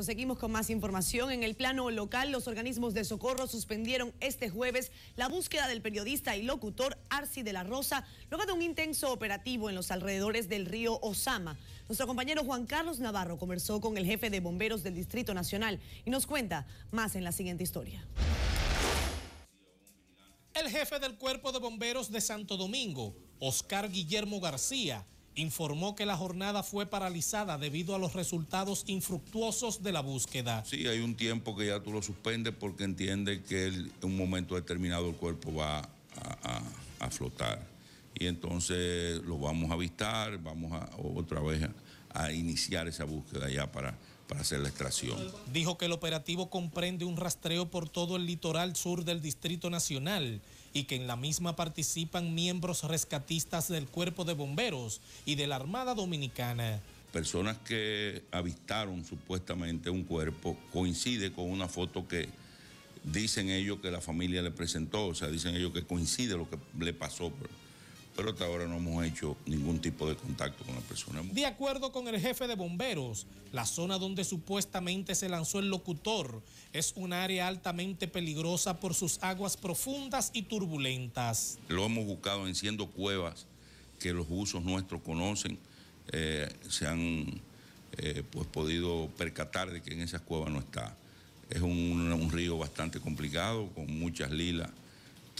Seguimos con más información. En el plano local, los organismos de socorro suspendieron este jueves la búsqueda del periodista y locutor Arci de la Rosa, luego de un intenso operativo en los alrededores del río Osama. Nuestro compañero Juan Carlos Navarro conversó con el jefe de bomberos del Distrito Nacional y nos cuenta más en la siguiente historia. El jefe del Cuerpo de Bomberos de Santo Domingo, Oscar Guillermo García, informó que la jornada fue paralizada debido a los resultados infructuosos de la búsqueda. Sí, hay un tiempo que ya tú lo suspendes porque entiende que en un momento determinado el cuerpo va a, flotar. Y entonces lo vamos a avistar, vamos a, otra vez a iniciar esa búsqueda ya para para hacer la extracción. Dijo que el operativo comprende un rastreo por todo el litoral sur del Distrito Nacional y que en la misma participan miembros rescatistas del Cuerpo de Bomberos y de la Armada Dominicana. Personas que avistaron supuestamente un cuerpo coincide con una foto que dicen ellos que la familia le presentó, o sea, dicen ellos que coincide lo que le pasó pero hasta ahora no hemos hecho ningún tipo de contacto con la persona. De acuerdo con el jefe de bomberos, la zona donde supuestamente se lanzó el locutor es un área altamente peligrosa por sus aguas profundas y turbulentas. Lo hemos buscado enciendo cuevas que los usos nuestros conocen, eh, se han eh, pues podido percatar de que en esas cuevas no está. Es un, un río bastante complicado, con muchas lilas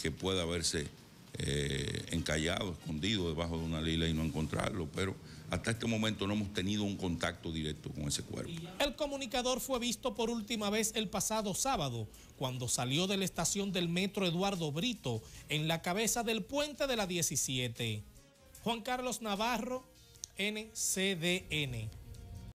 que puede haberse eh, encallado, escondido debajo de una lila y no encontrarlo, pero hasta este momento no hemos tenido un contacto directo con ese cuerpo. El comunicador fue visto por última vez el pasado sábado, cuando salió de la estación del metro Eduardo Brito, en la cabeza del puente de la 17. Juan Carlos Navarro, NCDN.